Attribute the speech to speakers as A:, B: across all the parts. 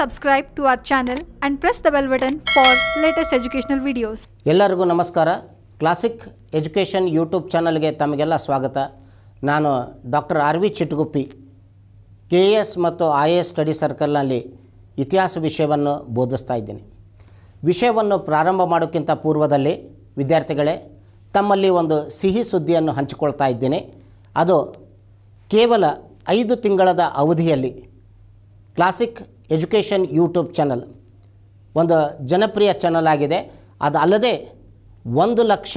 A: subscribe to our channel and press the bell button for latest educational videos. ಎಲ್ಲರಿಗೂ ನಮಸ್ಕಾರ classic education YouTube ಚಾನಲ್ಗೆ ತಮಗೆಲ್ಲ ಸ್ವಾಗತ ನಾನು doctor R V Chitguppi K A S ಮತ್ತು I A S study ಸರ್ಕಲ್ನಲ್ಲಿ ಇತಿಹಾಸ ವಿಷಯವನ್ನು ಬೋಧಿಸ್ತಾ ಇದ್ದೀನಿ ವಿಷಯವನ್ನು ಪ್ರಾರಂಭ ಮಾಡೋಕ್ಕಿಂತ ಪೂರ್ವದಲ್ಲಿ ವಿದ್ಯಾರ್ಥಿಗಳೇ ತಮ್ಮಲ್ಲಿ ಒಂದು ಸಿಹಿ ಸುದ್ದಿಯನ್ನು ಹಂಚಿಕೊಳ್ತಾ ಇದ್ದೇನೆ ಅದು ಕೇವಲ ಐದು ತಿಂಗಳದ ಅವಧಿಯಲ್ಲಿ ಕ್ಲಾಸಿಕ್ ಎಜುಕೇಷನ್ ಯೂಟ್ಯೂಬ್ ಚಾನಲ್ ಒಂದು ಜನಪ್ರಿಯ ಚಾನಲ್ ಆಗಿದೆ ಅದು ಅಲ್ಲದೆ ಒಂದು ಲಕ್ಷ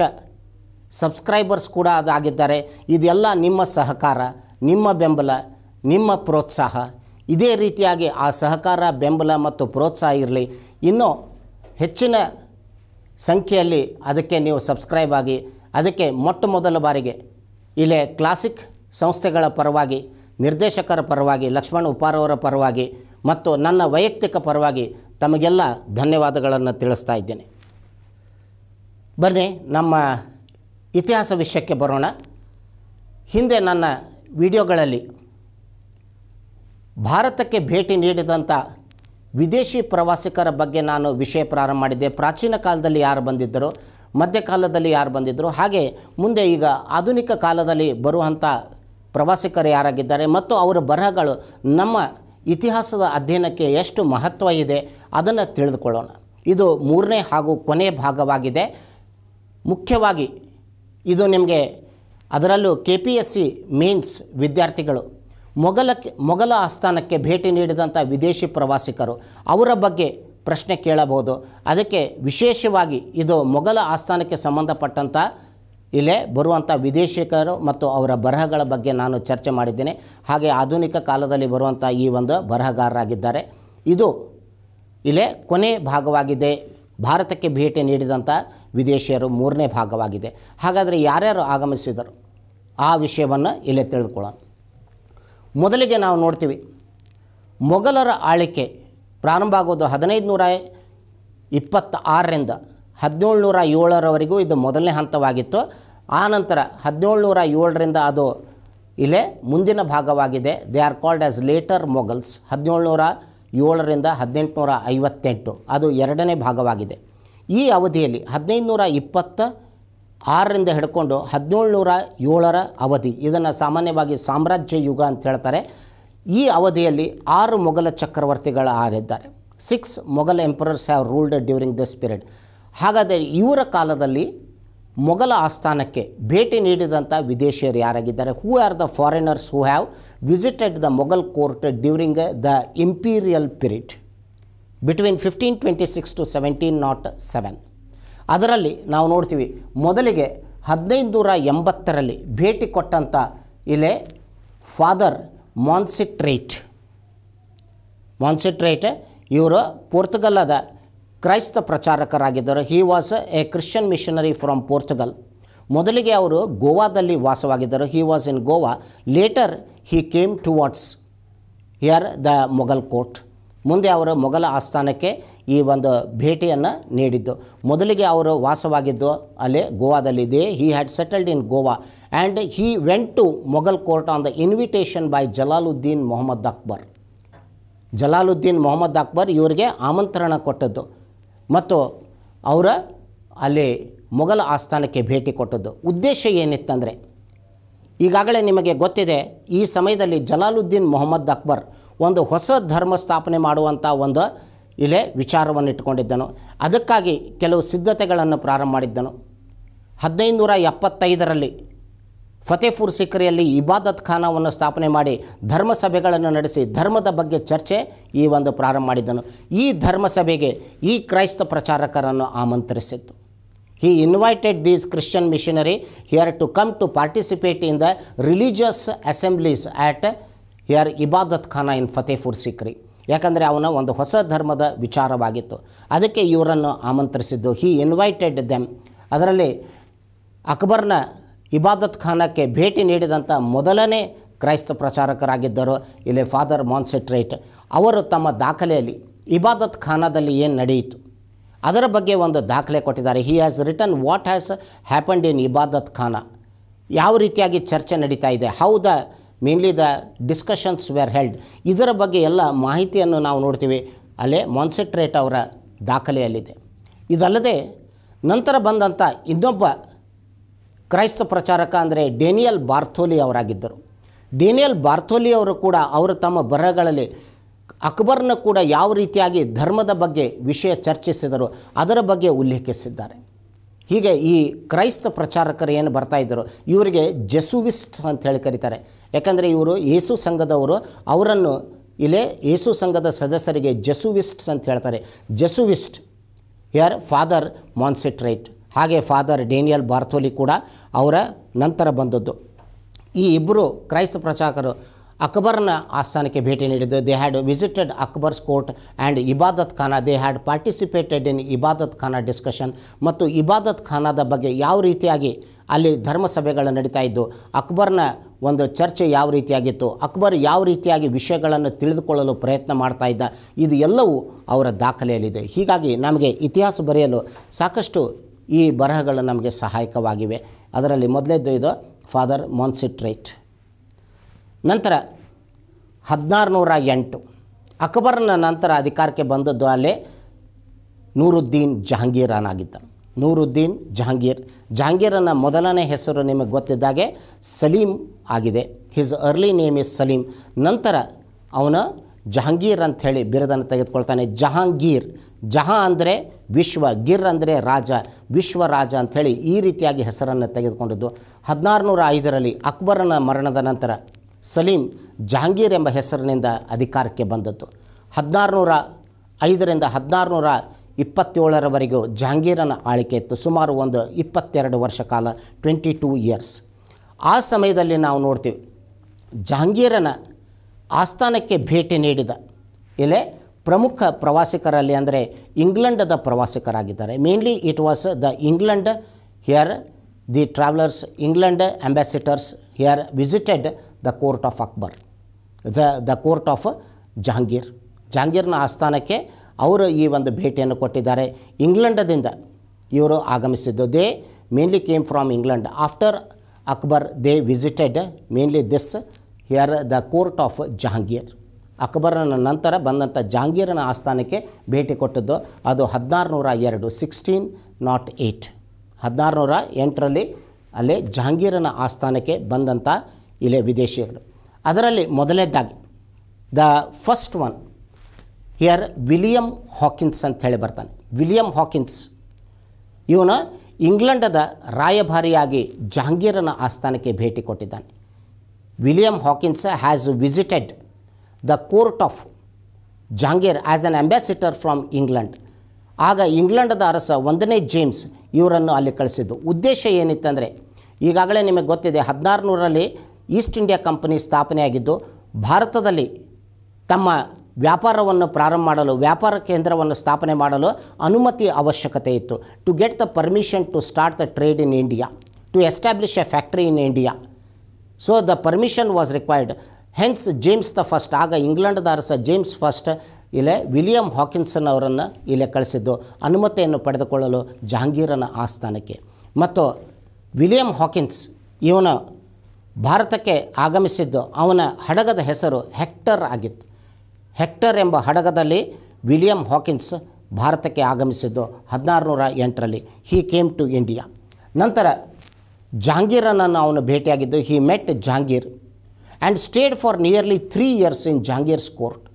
A: ಸಬ್ಸ್ಕ್ರೈಬರ್ಸ್ ಕೂಡ ಅದಾಗಿದ್ದಾರೆ ಇದೆಲ್ಲ ನಿಮ್ಮ ಸಹಕಾರ ನಿಮ್ಮ ಬೆಂಬಲ ನಿಮ್ಮ ಪ್ರೋತ್ಸಾಹ ಇದೇ ರೀತಿಯಾಗಿ ಆ ಸಹಕಾರ ಬೆಂಬಲ ಮತ್ತು ಪ್ರೋತ್ಸಾಹ ಇರಲಿ ಇನ್ನೂ ಹೆಚ್ಚಿನ ಸಂಖ್ಯೆಯಲ್ಲಿ ಅದಕ್ಕೆ ನೀವು ಸಬ್ಸ್ಕ್ರೈಬ್ ಆಗಿ ಅದಕ್ಕೆ ಮೊಟ್ಟ ಮೊದಲ ಬಾರಿಗೆ ಇಲ್ಲೇ ಕ್ಲಾಸಿಕ್ ಸಂಸ್ಥೆಗಳ ಪರವಾಗಿ ನಿರ್ದೇಶಕರ ಪರವಾಗಿ ಲಕ್ಷ್ಮಣ್ ಉಪಾರವರ ಪರವಾಗಿ ಮತ್ತು ನನ್ನ ವೈಯಕ್ತಿಕ ಪರವಾಗಿ ತಮಗೆಲ್ಲ ಧನ್ಯವಾದಗಳನ್ನು ತಿಳಿಸ್ತಾ ಇದ್ದೇನೆ ಬನ್ನಿ ನಮ್ಮ ಇತಿಹಾಸ ವಿಷಯಕ್ಕೆ ಬರೋಣ ಹಿಂದೆ ನನ್ನ ವಿಡಿಯೋಗಳಲ್ಲಿ ಭಾರತಕ್ಕೆ ಭೇಟಿ ನೀಡಿದಂಥ ವಿದೇಶಿ ಪ್ರವಾಸಿಗರ ಬಗ್ಗೆ ನಾನು ವಿಷಯ ಪ್ರಾರಂಭ ಮಾಡಿದ್ದೆ ಪ್ರಾಚೀನ ಕಾಲದಲ್ಲಿ ಯಾರು ಬಂದಿದ್ದರು ಮಧ್ಯಕಾಲದಲ್ಲಿ ಯಾರು ಬಂದಿದ್ದರು ಹಾಗೆ ಮುಂದೆ ಈಗ ಆಧುನಿಕ ಕಾಲದಲ್ಲಿ ಬರುವಂಥ ಪ್ರವಾಸಿಗರು ಯಾರಾಗಿದ್ದಾರೆ ಮತ್ತು ಅವರ ಬರಹಗಳು ನಮ್ಮ ಇತಿಹಾಸದ ಅಧ್ಯಯನಕ್ಕೆ ಎಷ್ಟು ಮಹತ್ವ ಇದೆ ಅದನ್ನು ತಿಳಿದುಕೊಳ್ಳೋಣ ಇದು ಮೂರನೇ ಹಾಗೂ ಕೊನೆ ಭಾಗವಾಗಿದೆ ಮುಖ್ಯವಾಗಿ ಇದು ನಿಮಗೆ ಅದರಲ್ಲೂ K P S C means ವಿದ್ಯಾರ್ಥಿಗಳು ಮೊಘಲಕ್ಕೆ ಮೊಘಲ ಆಸ್ಥಾನಕ್ಕೆ ಭೇಟಿ ನೀಡಿದಂಥ ವಿದೇಶಿ ಪ್ರವಾಸಿಗರು ಅವರ ಬಗ್ಗೆ ಪ್ರಶ್ನೆ ಕೇಳಬಹುದು ಅದಕ್ಕೆ ವಿಶೇಷವಾಗಿ ಇದು ಮೊಘಲ ಆಸ್ಥಾನಕ್ಕೆ ಸಂಬಂಧಪಟ್ಟಂಥ ಇಲ್ಲೇ ಬರುವಂಥ ವಿದೇಶಿಕರು ಮತ್ತು ಅವರ ಬರಹಗಳ ಬಗ್ಗೆ ನಾನು ಚರ್ಚೆ ಮಾಡಿದ್ದೇನೆ ಹಾಗೆ ಆಧುನಿಕ ಕಾಲದಲ್ಲಿ ಬರುವಂಥ ಈ ಒಂದು ಬರಹಗಾರರಾಗಿದ್ದಾರೆ ಇದು ಇಲ್ಲೇ ಕೊನೆ ಭಾಗವಾಗಿದೆ ಭಾರತಕ್ಕೆ ಭೇಟಿ ನೀಡಿದಂಥ ವಿದೇಶಿಯರು ಮೂರನೇ ಭಾಗವಾಗಿದೆ ಹಾಗಾದರೆ ಯಾರ್ಯಾರು ಆಗಮಿಸಿದರು ಆ ವಿಷಯವನ್ನು ಇಲ್ಲೇ ತಿಳಿದುಕೊಳ್ಳೋಣ ಮೊದಲಿಗೆ ನಾವು ನೋಡ್ತೀವಿ ಮೊಘಲರ ಆಳಿಕೆ ಪ್ರಾರಂಭ ಆಗೋದು ಹದಿನೈದು ನೂರ ಇಪ್ಪತ್ತಾರರಿಂದ ಹದಿನೇಳುನೂರ ಏಳರವರೆಗೂ ಇದು ಮೊದಲನೇ ಹಂತವಾಗಿತ್ತು ಆನಂತರ ಹದಿನೇಳುನೂರ ಏಳರಿಂದ ಅದು ಇಲ್ಲೇ ಮುಂದಿನ ಭಾಗವಾಗಿದೆ they are called as later Mughals ಹದಿನೇಳುನೂರ ಏಳರಿಂದ ಹದಿನೆಂಟುನೂರ ಐವತ್ತೆಂಟು ಅದು ಎರಡನೇ ಭಾಗವಾಗಿದೆ ಈ ಅವಧಿಯಲ್ಲಿ ಹದಿನೈದುನೂರ ಇಪ್ಪತ್ತ ಆರರಿಂದ ಹಿಡ್ಕೊಂಡು ಹದಿನೇಳುನೂರ ಏಳರ ಅವಧಿ ಇದನ್ನು ಸಾಮಾನ್ಯವಾಗಿ ಸಾಮ್ರಾಜ್ಯ ಯುಗ ಅಂತ ಹೇಳ್ತಾರೆ ಈ ಅವಧಿಯಲ್ಲಿ ಆರು ಮೊಘಲ ಚಕ್ರವರ್ತಿಗಳ ಆಗಿದ್ದಾರೆ six Mughal emperors have ruled during this period ಹಾಗಾದರೆ ಇವರ ಕಾಲದಲ್ಲಿ ಮೊಘಲ ಆಸ್ಥಾನಕ್ಕೆ ಭೇಟಿ ನೀಡಿದಂಥ ವಿದೇಶಿಯರು ಯಾರಾಗಿದ್ದಾರೆ who are the foreigners who have visited the Mughal court during the imperial period between fifteen twenty six to seventeen nought seven ಅದರಲ್ಲಿ ನಾವು ನೋಡ್ತೀವಿ ಮೊದಲಿಗೆ ಹದಿನೈದು ನೂರ ಎಂಬತ್ತರಲ್ಲಿ ಭೇಟಿ ಕೊಟ್ಟಂಥ ಇಲೆ ಫಾದರ್ ಮಾನ್ಸಿಟ್ರೇಟ್ ಮಾನ್ಸಿಟ್ರೇಟ್ ಇವರು ಪೋರ್ತುಗಲ್ಲದ ಕ್ರೈಸ್ತ ಪ್ರಚಾರಕರಾಗಿದ್ದರು he was a Christian missionary from Portugal ಮೊದಲಿಗೆ ಅವರು ಗೋವಾದಲ್ಲಿ ವಾಸವಾಗಿದ್ದರು he was in Goa later he came towards here the Mughal court ಮುಂದೆ ಅವರು ಮೊಘಲ ಆಸ್ಥಾನಕ್ಕೆ ಈ ಒಂದು ಭೇಟಿಯನ್ನು ನೀಡಿದ್ದು ಮೊದಲಿಗೆ ಅವರು ವಾಸವಾಗಿದ್ದು ಅಲ್ಲೇ ಗೋವಾದಲ್ಲಿದೆ he had settled in Goa and he went to Mughal court on the invitation by Jalaluddin Mohammad Akbar Jalaluddin Mohammad Akbar ಇವರಿಗೆ ಆಮಂತ್ರಣ ಕೊಟ್ಟದ್ದು ಮತ್ತು ಅವರ ಅಲ್ಲಿ ಮೊಘಲ ಆಸ್ಥಾನಕ್ಕೆ ಭೇಟಿ ಕೊಟ್ಟದ್ದು ಉದ್ದೇಶ ಏನಿತ್ತಂದರೆ ಈಗಾಗಲೇ ನಿಮಗೆ ಗೊತ್ತಿದೆ ಈ ಸಮಯದಲ್ಲಿ ಜಲಾಲುದ್ದೀನ್ ಮೊಹಮ್ಮದ್ ಅಕ್ಬರ್ ಒಂದು ಹೊಸ ಧರ್ಮ ಸ್ಥಾಪನೆ ಮಾಡುವಂಥ ಒಂದು ಇಲ್ಲೇ ವಿಚಾರವನ್ನು ಇಟ್ಟುಕೊಂಡಿದ್ದನು ಅದಕ್ಕಾಗಿ ಕೆಲವು ಸಿದ್ಧತೆಗಳನ್ನು ಪ್ರಾರಂಭ ಮಾಡಿದ್ದನು ನೂರ ಎಪ್ಪತ್ತೈದರಲ್ಲಿ ಫತೇಪುರ್ ಸಿಕ್ರಿಯಲ್ಲಿ ಇಬಾದತ್ ಖಾನವನ್ನು ಸ್ಥಾಪನೆ ಮಾಡಿ ಧರ್ಮ ಸಭೆಗಳನ್ನು ನಡೆಸಿ ಧರ್ಮದ ಬಗ್ಗೆ ಚರ್ಚೆ ಈ ಒಂದು ಪ್ರಾರಂಭ ಮಾಡಿದ್ದನು ಈ ಧರ್ಮಸಭೆಗೆ ಈ ಕ್ರೈಸ್ತ ಪ್ರಚಾರಕರನ್ನು ಆಮಂತ್ರಿಸಿತ್ತು he invited these Christian missionary here to come to participate in the religious assemblies at here Ibadat Khana in Fatehpur Sikri ಯಾಕಂದರೆ ಅವನ ಒಂದು ಹೊಸ ಧರ್ಮದ ವಿಚಾರವಾಗಿತ್ತು ಅದಕ್ಕೆ ಇವರನ್ನು ಆಮಂತ್ರಿಸಿದ್ದು ಹಿ ಇನ್ವೈಟೆಡ್ ದೆಮ್ ಅದರಲ್ಲಿ ಅಕ್ಬರ್ನ ಇಬಾದತ್ ಖಾನಕ್ಕೆ ಭೇಟಿ ನೀಡಿದಂಥ ಮೊದಲನೇ ಕ್ರೈಸ್ತ ಪ್ರಚಾರಕರಾಗಿದ್ದರು ಇಲ್ಲಿ ಫಾದರ್ ಮಾನ್ಸೆಟ್ರೇಟ್ ಅವರು ತಮ್ಮ ದಾಖಲೆಯಲ್ಲಿ ಇಬಾದತ್ ಖಾನದಲ್ಲಿ ಏನು ನಡೆಯಿತು ಅದರ ಬಗ್ಗೆ ಒಂದು ದಾಖಲೆ ಕೊಟ್ಟಿದ್ದಾರೆ he has return what has happened in Ibadat Khana ಯಾವ ರೀತಿಯಾಗಿ ಚರ್ಚೆ ನಡೀತಾ ಇದೆ how the mainly the discussions were held ಇದರ ಬಗ್ಗೆ ಎಲ್ಲ ಮಾಹಿತಿಯನ್ನು ನಾವು ನೋಡ್ತೀವಿ ಅಲ್ಲೇ ಮಾನ್ಸೆಟ್ರೇಟ್ ಅವರ ದಾಖಲೆಯಲ್ಲಿದೆ ಇದಲ್ಲದೆ ನಂತರ ಬಂದಂಥ ಇನ್ನೊಬ್ಬ ಕ್ರೈಸ್ತ ಪ್ರಚಾರಕ ಅಂದರೆ ಡೇನಿಯಲ್ ಬಾರ್ಥೋಲಿ ಅವರಾಗಿದ್ದರು ಡೇನಿಯಲ್ ಬಾರ್ಥೋಲಿ ಅವರು ಕೂಡ ಅವರು ತಮ್ಮ ಬರಹಗಳಲ್ಲಿ ಅಕ್ಬರ್ನ ಕೂಡ ಯಾವ ರೀತಿಯಾಗಿ ಧರ್ಮದ ಬಗ್ಗೆ ವಿಷಯ ಚರ್ಚಿಸಿದರು ಅದರ ಬಗ್ಗೆ ಉಲ್ಲೇಖಿಸಿದ್ದಾರೆ ಹೀಗೆ ಈ ಕ್ರೈಸ್ತ ಪ್ರಚಾರಕರು ಏನು ಬರ್ತಾಯಿದ್ದರು ಇವರಿಗೆ ಜೆಸುವಿಸ್ಟ್ ಅಂತ ಹೇಳಿ ಕರೀತಾರೆ ಯಾಕಂದರೆ ಇವರು ಯೇಸು ಸಂಘದವರು ಅವರನ್ನು ಇಲ್ಲೇ ಯೇಸು ಸಂಘದ ಸದಸ್ಯರಿಗೆ ಜೆಸುವಿಸ್ಟ್ಸ್ ಅಂತ ಹೇಳ್ತಾರೆ ಜೆಸುವಿಸ್ಟ್ ಹಿಯರ್ ಫಾದರ್ ಮಾನ್ಸಿಟ್ರೈಟ್ ಹಾಗೆ ಫಾದರ್ ಡೇನಿಯಲ್ ಬಾರ್ಥೋಲಿ ಕೂಡ ಅವರ ನಂತರ ಬಂದದ್ದು ಈ ಇಬ್ಬರು ಕ್ರೈಸ್ತ ಪ್ರಚಾರಕರು ಅಕ್ಬರ್ನ ಆಸ್ಥಾನಕ್ಕೆ ಭೇಟಿ ನೀಡಿದ್ದು they had visited Akbar's court and Ibadat Khana they had participated in Ibadat Khana discussion ಮತ್ತು ಇಬಾದತ್ ಖಾನಾದ ಬಗ್ಗೆ ಯಾವ ರೀತಿಯಾಗಿ ಅಲ್ಲಿ ಧರ್ಮಸಭೆಗಳು ನಡೀತಾ ಇದ್ದು ಅಕ್ಬರ್ನ ಒಂದು ಚರ್ಚೆ ಯಾವ ರೀತಿಯಾಗಿತ್ತು ಅಕ್ಬರ್ ಯಾವ ರೀತಿಯಾಗಿ ವಿಷಯಗಳನ್ನು ತಿಳಿದುಕೊಳ್ಳಲು ಪ್ರಯತ್ನ ಮಾಡ್ತಾ ಇದ್ದ ಇದು ಎಲ್ಲವೂ ಅವರ ದಾಖಲೆಯಲ್ಲಿದೆ ಹೀಗಾಗಿ ನಮಗೆ ಇತಿಹಾಸ ಬರೆಯಲು ಸಾಕಷ್ಟು ಈ ಬರಹಗಳು ನಮಗೆ ಸಹಾಯಕವಾಗಿವೆ ಅದರಲ್ಲಿ ಮೊದಲೇದ್ದು ಇದು ಫಾದರ್ ಮಾನ್ಸಿಟ್ರೇಟ್ ನಂತರ ಹದಿನಾರು ನೂರ ಎಂಟು ಅಕ್ಬರ್ನ ನಂತರ ಅಧಿಕಾರಕ್ಕೆ ಬಂದದ್ದು ಅಲ್ಲೇ ನೂರುದ್ದೀನ್ ಜಹಾಂಗೀರನಾಗಿದ್ದ ನೂರುದ್ದೀನ್ ಜಹಾಂಗೀರ್ ಜಹಾಂಗೀರನ ಮೊದಲನೇ ಹೆಸರು ನಿಮಗೆ ಗೊತ್ತಿದ್ದಾಗೆ ಸಲೀಂ ಆಗಿದೆ his early name is Salim ನಂತರ ಅವನ ಜಹಾಂಗೀರ್ ಅಂಥೇಳಿ ಬಿರುದನ್ನು ತೆಗೆದುಕೊಳ್ತಾನೆ ಜಹಾಂಗೀರ್ ಜಹಾ ಅಂದರೆ ವಿಶ್ವ ಗಿರ್ ಅಂದರೆ ರಾಜ ವಿಶ್ವ ರಾಜ ಅಂಥೇಳಿ ಈ ರೀತಿಯಾಗಿ ಹೆಸರನ್ನು ತೆಗೆದುಕೊಂಡಿದ್ದು ಹದಿನಾರು ನೂರ ಐದರಲ್ಲಿ ಅಕ್ಬರನ ಮರಣದ ನಂತರ ಸಲೀಂ ಜಹಾಂಗೀರ್ ಎಂಬ ಹೆಸರಿನಿಂದ ಅಧಿಕಾರಕ್ಕೆ ಬಂದದ್ದು ಹದಿನಾರು ನೂರ ಐದರಿಂದ ಹದಿನಾರು ನೂರ ಇಪ್ಪತ್ತೇಳರವರೆಗೂ ಜಹಾಂಗೀರನ ಆಳಿಕೆ ಇತ್ತು ಸುಮಾರು ಒಂದು ಇಪ್ಪತ್ತೆರಡು ವರ್ಷ ಕಾಲ ಟ್ವೆಂಟಿ ಟೂ ಇಯರ್ಸ್ ಆ ಸಮಯದಲ್ಲಿ ನಾವು ನೋಡ್ತೀವಿ ಜಹಾಂಗೀರನ ಆಸ್ಥಾನಕ್ಕೆ ಭೇಟಿ ನೀಡಿದ ಎಲೆ ಪ್ರಮುಖ ಪ್ರವಾಸಿಗರಲ್ಲಿ ಅಂದರೆ ಇಂಗ್ಲೆಂಡದ ಪ್ರವಾಸಿಗರಾಗಿದ್ದಾರೆ mainly it was the England here the travellers England ambassadors here visited the court of Akbar the the court of Jahangir ಜಹಾಂಗೀರ್ನ ಆಸ್ಥಾನಕ್ಕೆ ಅವರು ಈ ಒಂದು ಭೇಟಿಯನ್ನು ಕೊಟ್ಟಿದ್ದಾರೆ ಇಂಗ್ಲೆಂಡದಿಂದ ಇವರು ಆಗಮಿಸಿದ್ದು they mainly came from England after Akbar they visited mainly this here the court of Jahangir ಅಕ್ಬರನ ನಂತರ ಬಂದಂಥ ಜಹಾಂಗೀರನ ಆಸ್ಥಾನಕ್ಕೆ ಭೇಟಿ ಕೊಟ್ಟದ್ದು ಅದು ಹದಿನಾರು ನೂರ ಎರಡು ಸಿಕ್ಸ್ಟೀನ್ ನಾಟ್ ಏಯ್ಟ್ ಹದಿನಾರು ನೂರ ಎಂಟರಲ್ಲಿ ಅಲ್ಲಿ ಜಹಾಂಗೀರನ ಆಸ್ಥಾನಕ್ಕೆ ಬಂದಂಥ ಇಲ್ಲಿ ವಿದೇಶಿಗಳು ಅದರಲ್ಲಿ ಮೊದಲನೇದಾಗಿ the first one here William Hawkins ಅಂತ ಹೇಳಿ ಬರ್ತಾನೆ ವಿಲಿಯಂ ಹಾಕಿನ್ಸ್ ಇವನು ಇಂಗ್ಲೆಂಡದ ರಾಯಭಾರಿಯಾಗಿ ಜಹಾಂಗೀರನ ಆಸ್ಥಾನಕ್ಕೆ ಭೇಟಿ ಕೊಟ್ಟಿದ್ದಾನೆ William Hawkins has visited the court of Jahangir as an ambassador from England ಆಗ ಇಂಗ್ಲೆಂಡದ ಅರಸ ಒಂದನೇ ಜೇಮ್ಸ್ ಇವರನ್ನು ಅಲ್ಲಿ ಕಳಿಸಿದ್ದು ಉದ್ದೇಶ ಏನಿತ್ತಂದರೆ ಈಗಾಗಲೇ ನಿಮಗೆ ಗೊತ್ತಿದೆ ಹದಿನಾರು ನೂರಲ್ಲಿ ಈಸ್ಟ್ ಇಂಡಿಯಾ ಕಂಪನಿ ಸ್ಥಾಪನೆಯಾಗಿದ್ದು ಭಾರತದಲ್ಲಿ ತಮ್ಮ ವ್ಯಾಪಾರವನ್ನು ಪ್ರಾರಂಭ ಮಾಡಲು ವ್ಯಾಪಾರ ಕೇಂದ್ರವನ್ನು ಸ್ಥಾಪನೆ ಮಾಡಲು ಅನುಮತಿ ಅವಶ್ಯಕತೆ ಇತ್ತು to get the permission to start the trade in India to establish a factory in India so the permission was required hence James the first ಆಗ ಇಂಗ್ಲೆಂಡ್ ಅರಸ ಜೇಮ್ಸ್ ಫಸ್ಟ್ ಇಲ್ಲೇ ವಿಲಿಯಂ ಹಾಕಿನ್ಸನ್ ಅವರನ್ನು ಇಲ್ಲೇ ಕಳಿಸಿದ್ದು ಅನುಮತಿಯನ್ನು ಪಡೆದುಕೊಳ್ಳಲು ಜಹಾಂಗೀರನ ಆಸ್ಥಾನಕ್ಕೆ ಮತ್ತು ವಿಲಿಯಂ ಹಾಕಿನ್ಸ್ ಇವನ ಭಾರತಕ್ಕೆ ಆಗಮಿಸಿದ್ದು ಅವನ ಹಡಗದ ಹೆಸರು ಹೆಕ್ಟರ್ ಆಗಿತ್ತು ಹೆಕ್ಟರ್ ಎಂಬ ಹಡಗದಲ್ಲಿ ವಿಲಿಯಂ ಹಾಕಿನ್ಸ್ ಭಾರತಕ್ಕೆ ಆಗಮಿಸಿದ್ದು ಹದಿನಾರು ನೂರ ಎಂಟರಲ್ಲಿ ಹಿ ಕೇಮ್ ಟು ಇಂಡಿಯಾ ನಂತರ ಜಹಾಂಗೀರನನ್ನು ಅವನು ಭೇಟಿಯಾಗಿದ್ದು he met Jahangir and stayed for nearly three years in Jahangir's court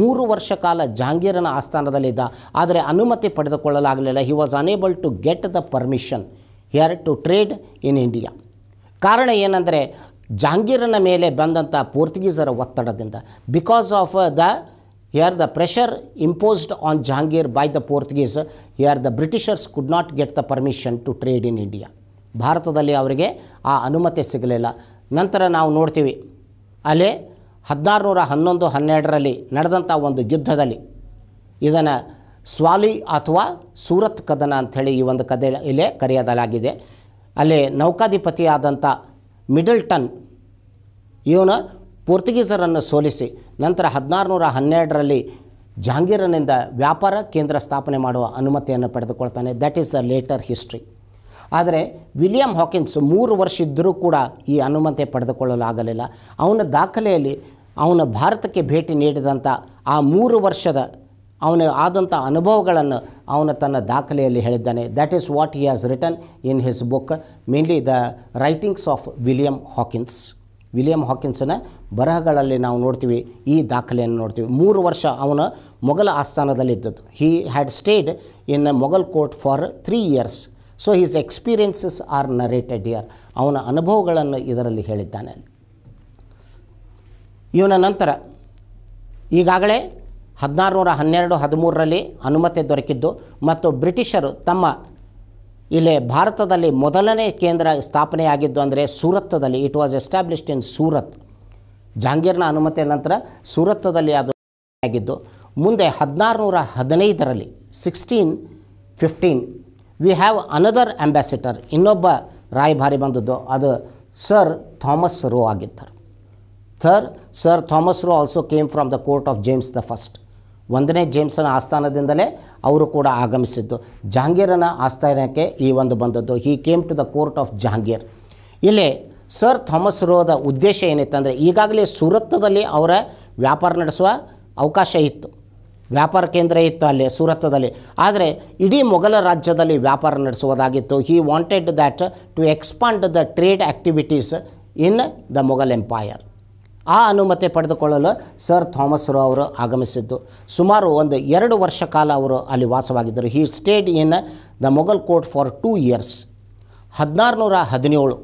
A: ಮೂರು ವರ್ಷ ಕಾಲ ಜಾಂಗೀರನ ಆಸ್ಥಾನದಲ್ಲಿದ್ದ ಆದರೆ ಅನುಮತಿ ಪಡೆದುಕೊಳ್ಳಲಾಗಲಿಲ್ಲ he was unable to get the permission here to trade in India ಕಾರಣ ಏನಂದರೆ ಜಾಂಗೀರನ ಮೇಲೆ ಬಂದಂಥ ಪೋರ್ತುಗೀಸರ ಒತ್ತಡದಿಂದ because of the here the pressure imposed on Jahangir by the Portuguese here the Britishers could not get the permission to trade in India ಭಾರತದಲ್ಲಿ ಅವರಿಗೆ ಆ ಅನುಮತಿ ಸಿಗಲಿಲ್ಲ ನಂತರ ನಾವು ನೋಡ್ತೀವಿ ಅಲ್ಲಿ ಹದಿನಾರು ನೂರ ಹನ್ನೊಂದು ಹನ್ನೆರಡರಲ್ಲಿ ನಡೆದಂಥ ಒಂದು ಯುದ್ಧದಲ್ಲಿ ಇದನ್ನು ಸ್ವಾಲಿ ಅಥವಾ ಸೂರತ್ ಕದನ ಅಂಥೇಳಿ ಈ ಒಂದು ಕದೆ ಇಲ್ಲೇ ಕರೆಯದಲಾಗಿದೆ ಅಲ್ಲಿ ನೌಕಾಧಿಪತಿಯಾದಂಥ ಮಿಡಲ್ಟನ್ ಇವನು ಪೋರ್ಚುಗೀಸರನ್ನು ಸೋಲಿಸಿ ನಂತರ ಹದಿನಾರು ನೂರ ಹನ್ನೆರಡರಲ್ಲಿ ಜಹಾಂಗೀರನಿಂದ ವ್ಯಾಪಾರ ಕೇಂದ್ರ ಸ್ಥಾಪನೆ ಮಾಡುವ ಅನುಮತಿಯನ್ನು ಪಡೆದುಕೊಳ್ತಾನೆ that is the later history ಆದರೆ ವಿಲಿಯಂ ಹಾಕಿನ್ಸ್ ಮೂರು ವರ್ಷ ಇದ್ದರೂ ಕೂಡ ಈ ಅನುಮತಿ ಪಡೆದುಕೊಳ್ಳಲಾಗಲಿಲ್ಲ ಅವನ ದಾಖಲೆಯಲ್ಲಿ ಅವನ ಭಾರತಕ್ಕೆ ಭೇಟಿ ನೀಡಿದಂಥ ಆ ಮೂರು ವರ್ಷದ ಅವನ ಆದಂಥ ಅನುಭವಗಳನ್ನು ಅವನು ತನ್ನ ದಾಖಲೆಯಲ್ಲಿ ಹೇಳಿದ್ದಾನೆ that is what he has written in his book mainly the writings of William Hawkins William ಹಾಕಿನ್ಸನ ಬರಹಗಳಲ್ಲಿ ನಾವು ನೋಡ್ತೀವಿ ಈ ದಾಖಲೆಯನ್ನು ನೋಡ್ತೀವಿ ಮೂರು ವರ್ಷ ಅವನ ಮೊಘಲ ಆಸ್ಥಾನದಲ್ಲಿದ್ದದ್ದು he had stayed in Mughal court for three years so his experiences are narrated here ಅವನ ಅನುಭವಗಳನ್ನು ಇದರಲ್ಲಿ ಹೇಳಿದ್ದಾನೆ ಇವನ ನಂತರ ಈಗಾಗಲೇ ಹದಿನಾರು ನೂರ ಹನ್ನೆರಡು ಹದಿಮೂರರಲ್ಲಿ ಅನುಮತಿ ದೊರಕಿದ್ದು ಮತ್ತು ಬ್ರಿಟಿಷರು ತಮ್ಮ ಇಲ್ಲಿ ಭಾರತದಲ್ಲಿ ಮೊದಲನೇ ಕೇಂದ್ರ ಸ್ಥಾಪನೆಯಾಗಿದ್ದು ಅಂದರೆ ಸೂರತ್ತದಲ್ಲಿ it was established in Surat ಜಹಾಂಗೀರ್ನ ಅನುಮತಿಯ ನಂತರ ಸೂರತ್ತದಲ್ಲಿ ಅದು ಆಗಿದ್ದು ಮುಂದೆ ಹದಿನಾರು ನೂರ ಹದಿನೈದರಲ್ಲಿ sixteen fifteen we have another ambassador ಇನ್ನೊಬ್ಬ ರಾಯಭಾರಿ ಬಂದದ್ದು ಅದು ಸರ್ ಥಾಮಸ್ ರೋ ಆಗಿದ್ದರು ಥರ್ Sir Thomas Roe also came from the court of James the first ಒಂದನೇ ಜೇಮ್ಸನ ಆಸ್ಥಾನದಿಂದಲೇ ಅವರು ಕೂಡ ಆಗಮಿಸಿದ್ದು ಜಹಾಂಗೀರನ ಆಸ್ಥಾನಕ್ಕೆ ಈ ಒಂದು ಬಂದದ್ದು he came to the court of Jahangir ಇಲ್ಲಿ ಸರ್ ಥಾಮಸ್ ರೋದ ಉದ್ದೇಶ ಏನಿತ್ತು ಅಂದರೆ ಈಗಾಗಲೇ ಸುರತ್ತದಲ್ಲಿ ಅವರ ವ್ಯಾಪಾರ ನಡೆಸುವ ಅವಕಾಶ ಇತ್ತು ವ್ಯಾಪಾರ ಕೇಂದ್ರ ಇತ್ತು ಅಲ್ಲಿ ಸೂರತ್ದಲ್ಲಿ ಆದರೆ ಇಡೀ ಮೊಘಲ ರಾಜ್ಯದಲ್ಲಿ ವ್ಯಾಪಾರ ನಡೆಸುವುದಾಗಿತ್ತು he wanted that to expand the trade activities in the Mughal empire ಆ ಅನುಮತಿ ಪಡೆದುಕೊಳ್ಳಲು ಸರ್ ಥಾಮಸ್ ರೋ ಅವರು ಆಗಮಿಸಿದ್ದು ಸುಮಾರು ಒಂದು ಎರಡು ವರ್ಷ ಕಾಲ ಅವರು ಅಲ್ಲಿ ವಾಸವಾಗಿದ್ದರು he stayed in the Mughal court for two years ಹದಿನಾರುನೂರ ಹದಿನೇಳು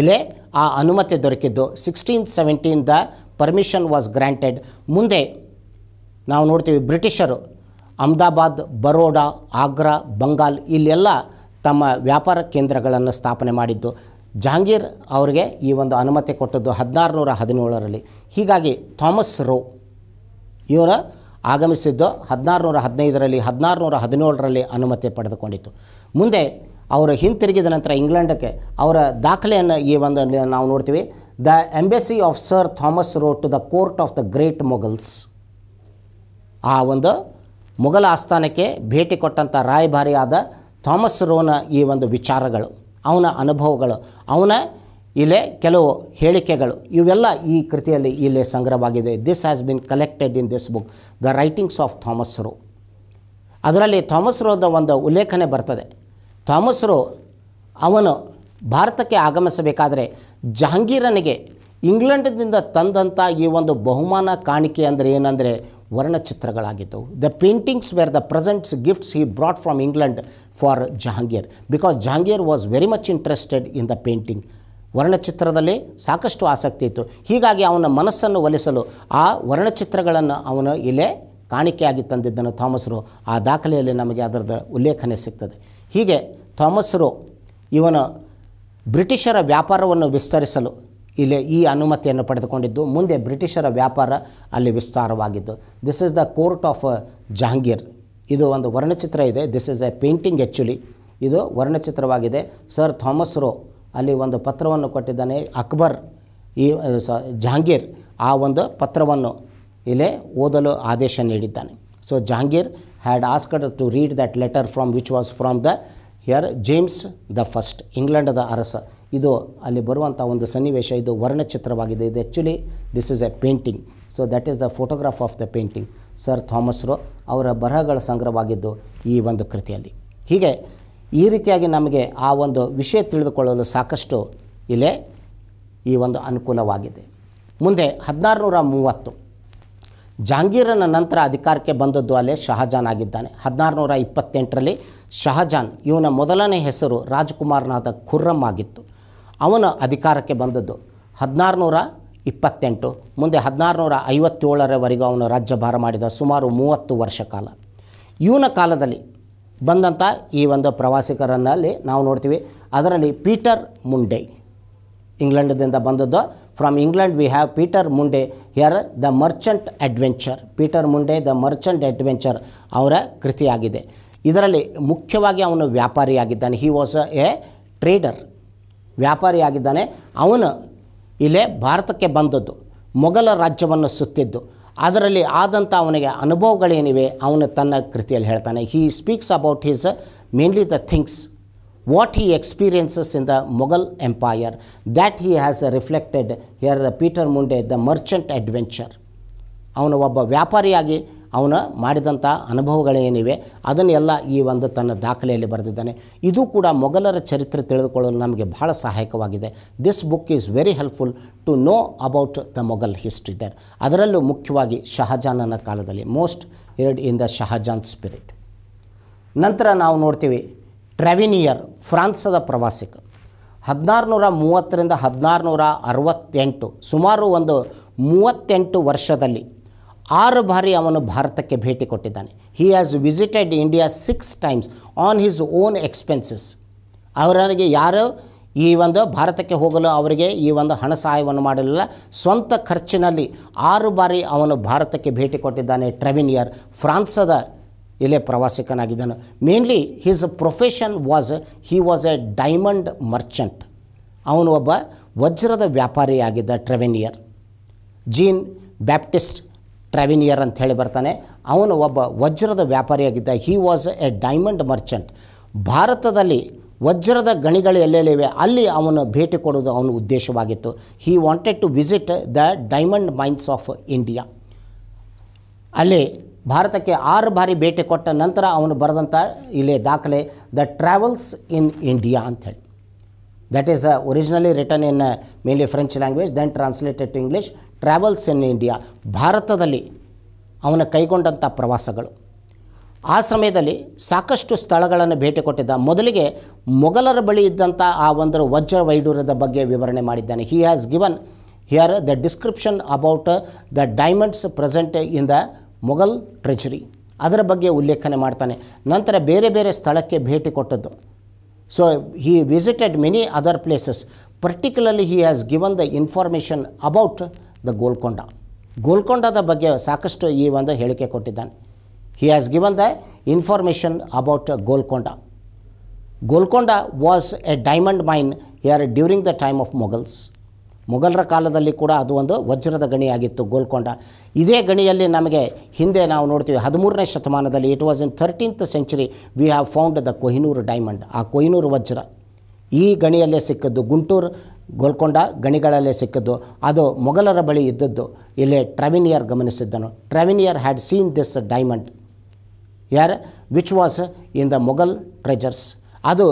A: ಇಲ್ಲೇ ಆ ಅನುಮತಿ ದೊರಕಿದ್ದು sixteen seventeen the permission was granted ಮುಂದೆ ನಾವು ನೋಡ್ತೀವಿ ಬ್ರಿಟಿಷರು ಅಹಮದಾಬಾದ್ ಬರೋಡಾ ಆಗ್ರಾ ಬಂಗಾಲ್ ಇಲ್ಲೆಲ್ಲ ತಮ್ಮ ವ್ಯಾಪಾರ ಕೇಂದ್ರಗಳನ್ನು ಸ್ಥಾಪನೆ ಮಾಡಿದ್ದು ಜಹಾಂಗೀರ್ ಅವರಿಗೆ ಈ ಒಂದು ಅನುಮತಿ ಕೊಟ್ಟದ್ದು ಹದಿನಾರು ನೂರ ಹದಿನೇಳರಲ್ಲಿ ಹೀಗಾಗಿ ಥಾಮಸ್ ರೋ ಇವರು ಆಗಮಿಸಿದ್ದು ಹದಿನಾರು ನೂರ ಹದಿನೈದರಲ್ಲಿ ಹದಿನಾರು ನೂರ ಹದಿನೇಳರಲ್ಲಿ ಅನುಮತಿ ಪಡೆದುಕೊಂಡಿತ್ತು ಮುಂದೆ ಅವರು ಹಿಂತಿರುಗಿದ ನಂತರ ಇಂಗ್ಲೆಂಡಕ್ಕೆ ಅವರ ದಾಖಲೆಯನ್ನು ಈ ಒಂದು ನಾವು ನೋಡ್ತೀವಿ the embassy of sir Thomas Roe to the court of the great Mughals ಆ ಒಂದು ಮೊಘಲ ಆಸ್ಥಾನಕ್ಕೆ ಭೇಟಿ ಕೊಟ್ಟಂಥ ರಾಯಭಾರಿಯಾದ ಥಾಮಸ್ ರೋನ ಈ ಒಂದು ವಿಚಾರಗಳು ಅವನ ಅನುಭವಗಳು ಅವನ ಇಲ್ಲೇ ಕೆಲವು ಹೇಳಿಕೆಗಳು ಇವೆಲ್ಲ ಈ ಕೃತಿಯಲ್ಲಿ ಇಲ್ಲೇ ಸಂಗ್ರಹವಾಗಿದೆ this has been collected in this book the writings of Thomas Roe ಅದರಲ್ಲಿ ಥಾಮಸ್ ರೋದ ಒಂದು ಉಲ್ಲೇಖನೆ ಬರ್ತದೆ ಥಾಮಸ್ ರೋ ಅವನು ಭಾರತಕ್ಕೆ ಆಗಮಿಸಬೇಕಾದರೆ ಜಹಾಂಗೀರನಿಗೆ ಇಂಗ್ಲೆಂಡ್ನಿಂದ ತಂದಂಥ ಈ ಒಂದು ಬಹುಮಾನ ಕಾಣಿಕೆ ಅಂದರೆ ಏನಂದರೆ ವರ್ಣಚಿತ್ರಗಳಾಗಿದ್ದವು the paintings were the presents gifts he brought from England for Jahangir because Jahangir was very much interested in the painting ವರ್ಣಚಿತ್ರದಲ್ಲಿ ಸಾಕಷ್ಟು ಆಸಕ್ತಿ ಇತ್ತು ಹೀಗಾಗಿ ಅವನ ಮನಸ್ಸನ್ನು ಒಲಿಸಲು ಆ ವರ್ಣಚಿತ್ರಗಳನ್ನು ಅವನು ಇಲ್ಲೇ ಕಾಣಿಕೆಯಾಗಿ ತಂದಿದ್ದನ್ನು ಥಾಮಸ್ರು ಆ ದಾಖಲೆಯಲ್ಲಿ ನಮಗೆ ಅದರದ ಉಲ್ಲೇಖನೆ ಸಿಗ್ತದೆ ಹೀಗೆ ಥಾಮಸ್ರು ಇವನು ಬ್ರಿಟಿಷರ ವ್ಯಾಪಾರವನ್ನು ವಿಸ್ತರಿಸಲು ಇಲ್ಲಿ ಈ ಅನುಮತಿಯನ್ನು ಪಡೆದುಕೊಂಡಿದ್ದು ಮುಂದೆ ಬ್ರಿಟಿಷರ ವ್ಯಾಪಾರ ಅಲ್ಲಿ ವಿಸ್ತಾರವಾಗಿದ್ದು this is the court of Jahangir ಇದು ಒಂದು ವರ್ಣಚಿತ್ರ ಇದೆ this is a painting actually ಇದು ವರ್ಣಚಿತ್ರವಾಗಿದೆ ಸರ್ ಥಾಮಸ್ ರೋ ಅಲ್ಲಿ ಒಂದು ಪತ್ರವನ್ನು ಕೊಟ್ಟಿದ್ದಾನೆ ಅಕ್ಬರ್ ಈ uh, ಸ ಜಹಾಂಗೀರ್ ಆ ಒಂದು ಪತ್ರವನ್ನು ಇಲ್ಲಿ ಓದಲು ಆದೇಶ ನೀಡಿದ್ದಾನೆ so Jahangir had asked to read that letter from which was from the here James the first ಇಂಗ್ಲೆಂಡದ ಅರಸ ಇದು ಅಲ್ಲಿ ಬರುವಂಥ ಒಂದು ಸನ್ನಿವೇಶ ಇದು ವರ್ಣಚಿತ್ರವಾಗಿದೆ ಇದು actually this is a painting so that is the photograph of the painting sir Thomas Roe ಅವರ ಬರಹಗಳ ಸಂಗ್ರಹವಾಗಿದ್ದು ಈ ಒಂದು ಕೃತಿಯಲ್ಲಿ ಹೀಗೆ ಈ ರೀತಿಯಾಗಿ ನಮಗೆ ಆ ಒಂದು ವಿಷಯ ತಿಳಿದುಕೊಳ್ಳಲು ಸಾಕಷ್ಟು ಇಲ್ಲೇ ಈ ಒಂದು ಅನುಕೂಲವಾಗಿದೆ ಮುಂದೆ ಹದಿನಾರು ನೂರ ಮೂವತ್ತು ಜಹಾಂಗೀರನ ನಂತರ ಅಧಿಕಾರಕ್ಕೆ ಬಂದದ್ದು ಅಲ್ಲೇ ಶಹಜಾನ್ ಆಗಿದ್ದಾನೆ ಹದಿನಾರು ನೂರ ಇಪ್ಪತ್ತೆಂಟರಲ್ಲಿ ಶಹಜಾನ್ ಇವನ ಮೊದಲನೇ ಹೆಸರು ರಾಜ್ಕುಮಾರ್ನಾದ ಖುರ್ರಮ್ ಆಗಿತ್ತು ಅವನ ಅಧಿಕಾರಕ್ಕೆ ಬಂದದ್ದು ಹದಿನಾರುನೂರ ಇಪ್ಪತ್ತೆಂಟು ಮುಂದೆ ಹದಿನಾರುನೂರ ಐವತ್ತೇಳರವರೆಗೂ ಅವನು ರಾಜ್ಯಭಾರ ಮಾಡಿದ ಸುಮಾರು ಮೂವತ್ತು ವರ್ಷ ಕಾಲ ಇವನ ಕಾಲದಲ್ಲಿ ಬಂದಂಥ ಈ ಒಂದು ಪ್ರವಾಸಿಗರನ್ನಲ್ಲಿ ನಾವು ನೋಡ್ತೀವಿ ಅದರಲ್ಲಿ ಪೀಟರ್ ಮುಂಡೆ ಇಂಗ್ಲೆಂಡದಿಂದ ಬಂದದ್ದು from England we have Peter Mundy here the merchant adventure Peter Mundy the merchant adventure ಅವರ ಕೃತಿಯಾಗಿದೆ ಇದರಲ್ಲಿ ಮುಖ್ಯವಾಗಿ ಅವನು ವ್ಯಾಪಾರಿಯಾಗಿದ್ದಾನೆ ಹಿ ವಾಸ್ ಎ ಟ್ರೇಡರ್ ವ್ಯಾಪಾರಿಯಾಗಿದ್ದಾನೆ ಅವನು ಇಲ್ಲೇ ಭಾರತಕ್ಕೆ ಬಂದದ್ದು ಮೊಘಲ ರಾಜ್ಯವನ್ನು ಸುತ್ತಿದ್ದು ಅದರಲ್ಲಿ ಆದಂಥ ಅವನಿಗೆ ಅನುಭವಗಳೇನಿವೆ ಅವನು ತನ್ನ ಕೃತಿಯಲ್ಲಿ ಹೇಳ್ತಾನೆ he speaks about his mainly the things what he experiences in the Mughal empire that he has reflected here the Peter Mundy the merchant adventure ಅವನು ಒಬ್ಬ ವ್ಯಾಪಾರಿಯಾಗಿ ಅವನ ಮಾಡಿದಂಥ ಅನುಭವಗಳೇನಿವೆ ಅದನ್ನೆಲ್ಲ ಈ ಒಂದು ತನ್ನ ದಾಖಲೆಯಲ್ಲಿ ಬರೆದಿದ್ದಾನೆ ಇದು ಕೂಡ ಮೊಘಲರ ಚರಿತ್ರೆ ತಿಳಿದುಕೊಳ್ಳಲು ನಮಗೆ ಬಹಳ ಸಹಾಯಕವಾಗಿದೆ this book is very helpful to know about the Mughal history there ಅದರಲ್ಲೂ ಮುಖ್ಯವಾಗಿ ಶಹಜಾನನ ಕಾಲದಲ್ಲಿ ಮೋಸ್ಟ್ ಇರ್ಡ್ ಇನ್ ದ ಶಹಜಾನ್ ಸ್ಪಿರಿಟ್ ನಂತರ ನಾವು ನೋಡ್ತೀವಿ ಟ್ರೆವಿನಿಯರ್ ಫ್ರಾನ್ಸದ ಪ್ರವಾಸಿಕ ಹದಿನಾರುನೂರ ಮೂವತ್ತರಿಂದ ಹದಿನಾರುನೂರ ಅರವತ್ತೆಂಟು ಸುಮಾರು ಒಂದು ಮೂವತ್ತೆಂಟು ವರ್ಷದಲ್ಲಿ ಆರು ಬಾರಿ ಅವನು ಭಾರತಕ್ಕೆ ಭೇಟಿ ಕೊಟ್ಟಿದ್ದಾನೆ he has visited India six times on his own expenses ಅವರಿಗೆ ಯಾರು ಈ ಒಂದು ಭಾರತಕ್ಕೆ ಹೋಗಲು ಅವರಿಗೆ ಈ ಒಂದು ಹಣ ಸಹಾಯವನ್ನು ಮಾಡಲಿಲ್ಲ ಸ್ವಂತ ಖರ್ಚಿನಲ್ಲಿ ಆರು ಬಾರಿ ಅವನು ಭಾರತಕ್ಕೆ ಭೇಟಿ ಕೊಟ್ಟಿದ್ದಾನೆ ಟ್ರೆವಿನಿಯರ್ ಫ್ರಾನ್ಸದ ಇಲ್ಲೇ ಪ್ರವಾಸಿಕನಾಗಿದ್ದನು mainly his profession was he was a diamond merchant ಅವನು ಒಬ್ಬ ವಜ್ರದ ವ್ಯಾಪಾರಿಯಾಗಿದ್ದ ಟ್ರೆವೆನಿಯರ್ ಜೀನ್ ಬ್ಯಾಪ್ಟಿಸ್ಟ್ ಟ್ರಾವಿನಿಯರ್ ಅಂತ ಹೇಳಿ ಬರ್ತಾನೆ ಅವನು ಒಬ್ಬ ವಜ್ರದ ವ್ಯಾಪಾರಿಯಾಗಿದ್ದ he was a diamond merchant ಭಾರತದಲ್ಲಿ ವಜ್ರದ ಗಣಿಗಳು ಎಲ್ಲೆಲ್ಲಿವೆ ಅಲ್ಲಿ ಅವನು ಭೇಟಿ ಕೊಡೋದು ಅವನ ಉದ್ದೇಶವಾಗಿತ್ತು he wanted to visit the diamond mines of India ಅಲ್ಲಿ ಭಾರತಕ್ಕೆ ಆರು ಬಾರಿ ಭೇಟಿ ಕೊಟ್ಟ ನಂತರ ಅವನು ಬರೆದಂಥ ಇಲ್ಲಿ ದಾಖಲೆ ದ ಟ್ರಾವೆಲ್ಸ್ ಇನ್ ಇಂಡಿಯಾ ಅಂಥೇಳಿ that is originally written in mainly French language then translated to English travels in India ಭಾರತದಲ್ಲಿ ಅವನ ಕೈಗೊಂಡಂಥ ಪ್ರವಾಸಗಳು ಆ ಸಮಯದಲ್ಲಿ ಸಾಕಷ್ಟು ಸ್ಥಳಗಳನ್ನು ಭೇಟಿ ಕೊಟ್ಟಿದ್ದ ಮೊದಲಿಗೆ ಮೊಘಲರ ಬಳಿ ಇದ್ದಂಥ ಆ ಒಂದು ವಜ್ರ ವೈಡೂರ್ಯದ ಬಗ್ಗೆ ವಿವರಣೆ ಮಾಡಿದ್ದಾನೆ he has given here the description about the diamonds present in the Mughal treasury ಅದರ ಬಗ್ಗೆ ಉಲ್ಲೇಖನೆ ಮಾಡ್ತಾನೆ ನಂತರ ಬೇರೆ ಬೇರೆ ಸ್ಥಳಕ್ಕೆ ಭೇಟಿ ಕೊಟ್ಟದ್ದು so he visited many other places particularly he has given the information about the Golconda ಗೋಲ್ಕೊಂಡದ ಬಗ್ಗೆ ಸಾಕಷ್ಟು ಈ ಒಂದು ಹೇಳಿಕೆ ಕೊಟ್ಟಿದ್ದಾನೆ he has given the information about Golconda Golconda was a diamond mine here during the time of Mughals ಮೊಘಲರ ಕಾಲದಲ್ಲಿ ಕೂಡ ಅದು ಒಂದು ವಜ್ರದ ಗಣಿಯಾಗಿತ್ತು ಗೋಲ್ಕೊಂಡ ಇದೇ ಗಣಿಯಲ್ಲಿ ನಮಗೆ ಹಿಂದೆ ನಾವು ನೋಡ್ತೀವಿ ಹದಿಮೂರನೇ ಶತಮಾನದಲ್ಲಿ it was in thirteenth century we have found the Kohinoor diamond ಆ ಕೊಹಿನೂರು ವಜ್ರ ಈ ಗಣಿಯಲ್ಲೇ ಸಿಕ್ಕದ್ದು ಗುಂಟೂರು ಗೋಲ್ಕೊಂಡ ಗಣಿಗಳಲ್ಲೇ ಸಿಕ್ಕದ್ದು ಅದು ಮೊಘಲರ ಬಳಿ ಇದ್ದದ್ದು ಇಲ್ಲಿ ಟ್ರಾವಿನಿಯರ್ ಗಮನಿಸಿದ್ದನು Tavernier had seen this diamond ಯಾರ್ which was in the Mughal treasures ಅದು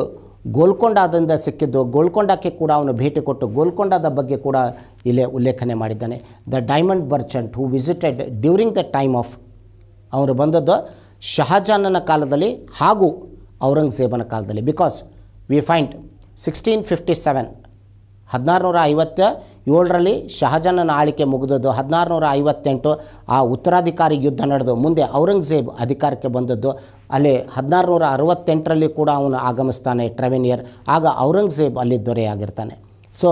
A: ಗೋಲ್ಕೊಂಡದಿಂದ ಸಿಕ್ಕಿದ್ದು ಗೋಲ್ಕೊಂಡಕ್ಕೆ ಕೂಡ ಅವನು ಭೇಟಿ ಕೊಟ್ಟು ಗೋಲ್ಕೊಂಡದ ಬಗ್ಗೆ ಕೂಡ ಇಲ್ಲಿ ಉಲ್ಲೇಖನೆ ಮಾಡಿದ್ದಾನೆ the diamond merchant who visited during the time of ಅವರು ಬಂದದ್ದು ಶಹಜಾನನ ಕಾಲದಲ್ಲಿ ಹಾಗೂ ಔರಂಗಜೇಬನ ಕಾಲದಲ್ಲಿ because we find sixteen fifty seven ಹದಿನಾರುನೂರ ಐವತ್ತ ಏಳರಲ್ಲಿ ಶಹಜಾನನ ಆಳಿಕೆ ಮುಗಿದದ್ದು ಹದಿನಾರುನೂರ ಐವತ್ತೆಂಟು ಆ ಉತ್ತರಾಧಿಕಾರಿ ಯುದ್ಧ ನಡೆದು ಮುಂದೆ ಔರಂಗಜೇಬ್ ಅಧಿಕಾರಕ್ಕೆ ಬಂದದ್ದು ಅಲ್ಲಿ ಹದಿನಾರುನೂರ ಅರವತ್ತೆಂಟರಲ್ಲಿ ಕೂಡ ಅವನು ಆಗಮಿಸ್ತಾನೆ ಟ್ರೆವೆನಿಯರ್ ಆಗ ಔರಂಗಜೇಬ್ ಅಲ್ಲಿ ದೊರೆಯಾಗಿರ್ತಾನೆ so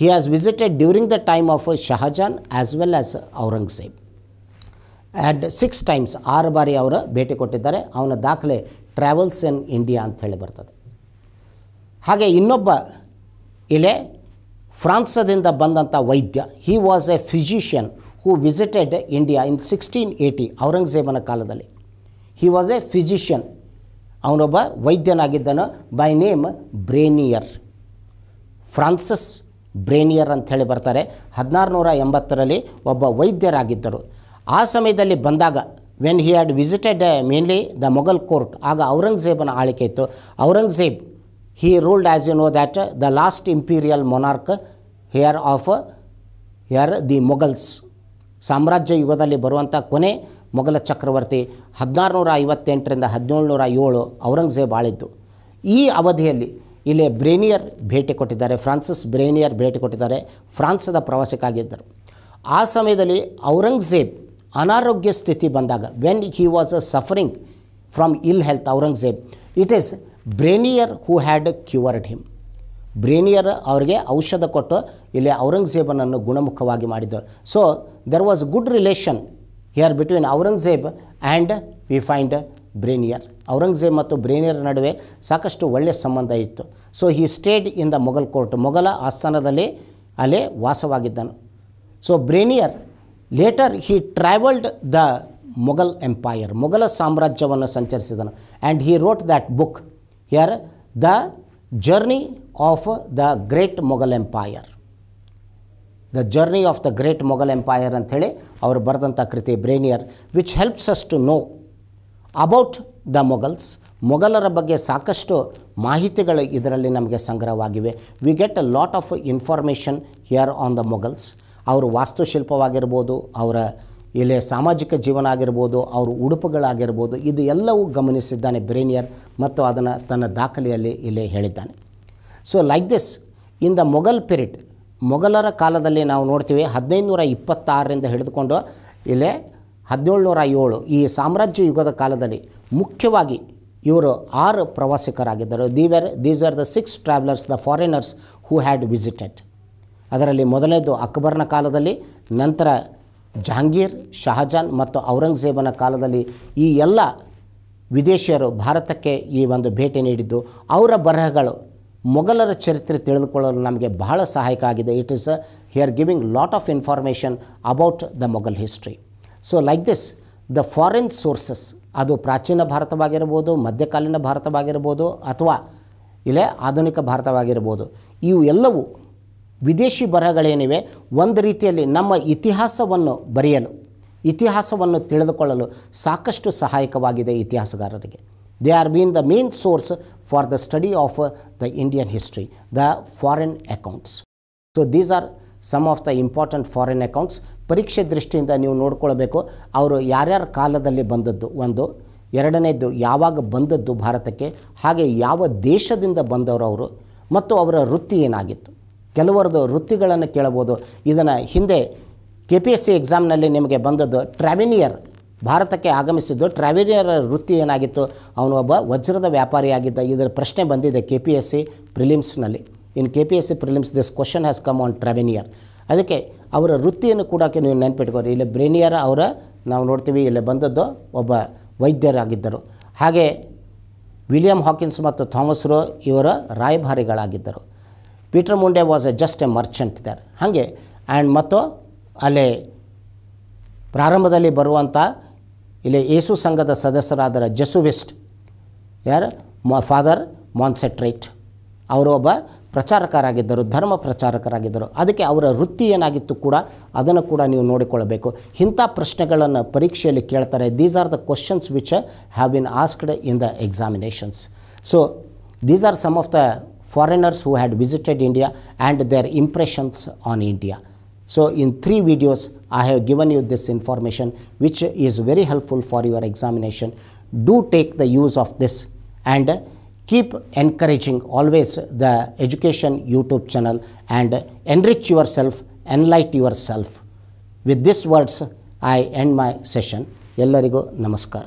A: he has visited during the time of Shahjahan as well as Aurangzeb and six times ಆರು ಬಾರಿ ಅವರು ಭೇಟಿ ಕೊಟ್ಟಿದ್ದಾರೆ ಅವನ ದಾಖಲೆ ಟ್ರಾವೆಲ್ಸ್ ಇನ್ ಇಂಡಿಯಾ ಅಂತ ಹೇಳಿ ಬರ್ತದೆ ಹಾಗೆ ಇನ್ನೊಬ್ಬ ಇಲೆ ಫ್ರಾನ್ಸದಿಂದ ಬಂದಂಥ ವೈದ್ಯ he was a physician who visited India in sixteen eighty ಔರಂಗಜೇಬನ ಕಾಲದಲ್ಲಿ ಹಿ ವಾಸ್ ಎ ಫಿಸಿಷಿಯನ್ ಅವನೊಬ್ಬ ವೈದ್ಯನಾಗಿದ್ದನು by name Bernier Francis Bernier ಅಂತ ಹೇಳಿ ಬರ್ತಾರೆ ಹದಿನಾರು ನೂರ ಎಂಬತ್ತರಲ್ಲಿ ಒಬ್ಬ ವೈದ್ಯರಾಗಿದ್ದರು ಆ ಸಮಯದಲ್ಲಿ ಬಂದಾಗ when he had visited mainly the Mughal court ಆಗ ಔರಂಗಜೇಬನ ಆಳಿಕೆ ಇತ್ತು Aurangzeb he ruled as you know that uh, the last imperial monarch uh, here of here the Mughals ಸಾಮ್ರಾಜ್ಯ ಯುಗದಲ್ಲಿ ಬರುವಂಥ ಕೊನೆ ಮೊಘಲ ಚಕ್ರವರ್ತಿ ಹದಿನಾರುನೂರ ಐವತ್ತೆಂಟರಿಂದ ಹದಿನೇಳುನೂರ ಏಳು ಔರಂಗಜೇಬ್ ಆಳಿದ್ದು ಈ ಅವಧಿಯಲ್ಲಿ ಇಲ್ಲಿ ಬ್ರೇನಿಯರ್ ಭೇಟಿ ಕೊಟ್ಟಿದ್ದಾರೆ ಫ್ರಾನ್ಸಿಸ್ ಬ್ರೇನಿಯರ್ ಭೇಟಿ ಕೊಟ್ಟಿದ್ದಾರೆ ಫ್ರಾನ್ಸದ ಪ್ರವಾಸಕ್ಕಾಗಿದ್ದರು ಆ ಸಮಯದಲ್ಲಿ ಔರಂಗಜೇಬ್ ಅನಾರೋಗ್ಯ ಸ್ಥಿತಿ ಬಂದಾಗ when he was a suffering from ill health Aurangzeb it is Bernier who had cured him Bernier ಅವರಿಗೆ ಔಷಧ ಕೊಟ್ಟು ಇಲ್ಲಿ ಔರಂಗಜೇಬನನ್ನು ಗುಣಮುಖವಾಗಿ ಮಾಡಿದ್ದು so there was good relation here between Aurangzeb and we find Bernier Aurangzeb ಮತ್ತು ಬ್ರೇನಿಯರ್ ನಡುವೆ ಸಾಕಷ್ಟು ಒಳ್ಳೆಯ ಸಂಬಂಧ ಇತ್ತು so he stayed in the Mughal court ಮೊಘಲ ಆಸ್ಥಾನದಲ್ಲಿ ಅಲ್ಲಿ ವಾಸವಾಗಿದ್ದನು so Bernier later he travelled the Mughal empire ಮೊಘಲ ಸಾಮ್ರಾಜ್ಯವನ್ನು ಸಂಚರಿಸಿದನು and he wrote that book here the journey of the great Mughal empire the journey of the great Mughal empire ಅಂಥೇಳಿ ಅವರು ಬರೆದಂಥ ಕೃತಿ Bernier which helps us to know about the Mughals ಮೊಘಲರ ಬಗ್ಗೆ ಸಾಕಷ್ಟು ಮಾಹಿತಿಗಳು ಇದರಲ್ಲಿ ನಮಗೆ ಸಂಗ್ರಹವಾಗಿವೆ we get a lot of information here on the Mughals ಅವರು ವಾಸ್ತುಶಿಲ್ಪವಾಗಿರ್ಬೋದು ಅವರ ಇಲ್ಲಿ ಸಾಮಾಜಿಕ ಜೀವನ ಆಗಿರ್ಬೋದು ಅವರು ಉಡುಪುಗಳಾಗಿರ್ಬೋದು ಇದು ಎಲ್ಲವೂ ಗಮನಿಸಿದ್ದಾನೆ ಬ್ರೇನಿಯರ್ ಮತ್ತು ಅದನ್ನು ತನ್ನ ದಾಖಲೆಯಲ್ಲಿ ಇಲ್ಲಿ ಹೇಳಿದ್ದಾನೆ so like this in the Mughal period ಮೊಘಲರ ಕಾಲದಲ್ಲಿ ನಾವು ನೋಡ್ತೀವಿ ಹದಿನೈದುನೂರ ಇಪ್ಪತ್ತಾರರಿಂದ ಹಿಡಿದುಕೊಂಡು ಇಲ್ಲೇ ನೂರ ಏಳು ಈ ಸಾಮ್ರಾಜ್ಯ ಯುಗದ ಕಾಲದಲ್ಲಿ ಮುಖ್ಯವಾಗಿ ಇವರು ಆರು ಪ್ರವಾಸಿಗರಾಗಿದ್ದರು the were these are the six travellers the foreigners who had visited ಅದರಲ್ಲಿ ಮೊದಲನೇದು ಅಕ್ಬರ್ನ ಕಾಲದಲ್ಲಿ ನಂತರ ಜಹಾಂಗೀರ್ ಶಹಜಾನ್ ಮತ್ತು ಔರಂಗಜೇಬನ ಕಾಲದಲ್ಲಿ ಈ ಎಲ್ಲ ವಿದೇಶಿಯರು ಭಾರತಕ್ಕೆ ಈ ಒಂದು ಭೇಟಿ ನೀಡಿದ್ದು ಅವರ ಬರಹಗಳು ಮೊಘಲರ ಚರಿತ್ರೆ ತಿಳಿದುಕೊಳ್ಳಲು ನಮಗೆ ಬಹಳ ಸಹಾಯಕ ಆಗಿದೆ it is he are giving lot of information about the Mughal history so like this the foreign sources ಅದು ಪ್ರಾಚೀನ ಭಾರತವಾಗಿರ್ಬೋದು ಮಧ್ಯಕಾಲೀನ ಭಾರತವಾಗಿರ್ಬೋದು ಅಥವಾ ಇಲ್ಲೇ ಆಧುನಿಕ ಭಾರತವಾಗಿರ್ಬೋದು ಇವು ಎಲ್ಲವೂ ವಿದೇಶಿ ಬರಹಗಳೇನಿವೆ ಒಂದು ರೀತಿಯಲ್ಲಿ ನಮ್ಮ ಇತಿಹಾಸವನ್ನು ಬರೆಯಲು ಇತಿಹಾಸವನ್ನು ತಿಳಿದುಕೊಳ್ಳಲು ಸಾಕಷ್ಟು ಸಹಾಯಕವಾಗಿದೆ ಇತಿಹಾಸಗಾರರಿಗೆ they are been the main source for the study of the Indian history the foreign accounts so these are some of the important foreign accounts ಪರೀಕ್ಷೆ ದೃಷ್ಟಿಯಿಂದ ನೀವು ನೋಡ್ಕೊಳ್ಬೇಕು ಅವರು ಯಾರ್ಯಾರ ಕಾಲದಲ್ಲಿ ಬಂದದ್ದು ಒಂದು ಎರಡನೇದು ಯಾವಾಗ ಬಂದದ್ದು ಭಾರತಕ್ಕೆ ಹಾಗೆ ಯಾವ ದೇಶದಿಂದ ಬಂದವರು ಅವರು ಮತ್ತು ಅವರ ವೃತ್ತಿ ಏನಾಗಿತ್ತು ಕೆಲವರದು ವೃತ್ತಿಗಳನ್ನು ಕೇಳಬೋದು ಇದನ್ನು ಹಿಂದೆ ಕೆ ಪಿ ಎಸ್ ಸಿ ಎಕ್ಸಾಮ್ನಲ್ಲಿ ನಿಮಗೆ ಬಂದದ್ದು ಟ್ರಾವೆನಿಯರ್ ಭಾರತಕ್ಕೆ ಆಗಮಿಸಿದ್ದು ಟ್ರಾವೆನಿಯರ್ ವೃತ್ತಿ ಏನಾಗಿತ್ತು ಅವನು ಒಬ್ಬ ವಜ್ರದ ವ್ಯಾಪಾರಿಯಾಗಿದ್ದ ಇದರ ಪ್ರಶ್ನೆ ಬಂದಿದೆ ಕೆ ಪಿ ಎಸ್ ಸಿ ಪ್ರಿಲಿಮ್ಸ್ನಲ್ಲಿ in K P S C prelims this question has come on Tavernier ಅದಕ್ಕೆ ಅವರ ವೃತ್ತಿಯನ್ನು ಕೂಡ ನೀವು ನೆನ್ಪಿಟ್ಕೋರಿ ಇಲ್ಲಿ ಬ್ರೇನಿಯರ್ ಅವರ ನಾವು ನೋಡ್ತೀವಿ ಇಲ್ಲಿ ಬಂದದ್ದು ಒಬ್ಬ ವೈದ್ಯರಾಗಿದ್ದರು ಹಾಗೆ ವಿಲಿಯಂ ಹಾಕಿನ್ಸ್ ಮತ್ತು ಥಾಮಸ್ ರೋ ಇವರ ರಾಯಭಾರಿಗಳಾಗಿದ್ದರು Peter Mundy was a just a merchant there ಹಾಗೆ ಆ್ಯಂಡ್ ಮತ್ತು ಅಲ್ಲಿ ಪ್ರಾರಂಭದಲ್ಲಿ ಬರುವಂಥ ಇಲ್ಲಿ ಯೇಸು ಸಂಘದ ಸದಸ್ಯರಾದ ಜಸುವೆಸ್ಟ್ ಯಾರು ಮ ಫಾದರ್ ಮಾನ್ಸೆಟ್ರೇಟ್ ಅವರು ಒಬ್ಬ ಪ್ರಚಾರಕರಾಗಿದ್ದರು ಧರ್ಮ ಪ್ರಚಾರಕರಾಗಿದ್ದರು ಅದಕ್ಕೆ ಅವರ ವೃತ್ತಿ ಏನಾಗಿತ್ತು ಕೂಡ ಅದನ್ನು ಕೂಡ ನೀವು ನೋಡಿಕೊಳ್ಳಬೇಕು ಇಂಥ ಪ್ರಶ್ನೆಗಳನ್ನು ಪರೀಕ್ಷೆಯಲ್ಲಿ ಕೇಳ್ತಾರೆ these are the questions which have been asked in the examinations so these are some of the foreigners who had visited India and their impressions on India. So in three videos, I have given you this information which is very helpful for your examination. Do take the use of this and keep encouraging always the education YouTube channel and enrich yourself, enlighten yourself. With these words, I end my session. ಎಲ್ಲರಿಗೂ ನಮಸ್ಕಾರ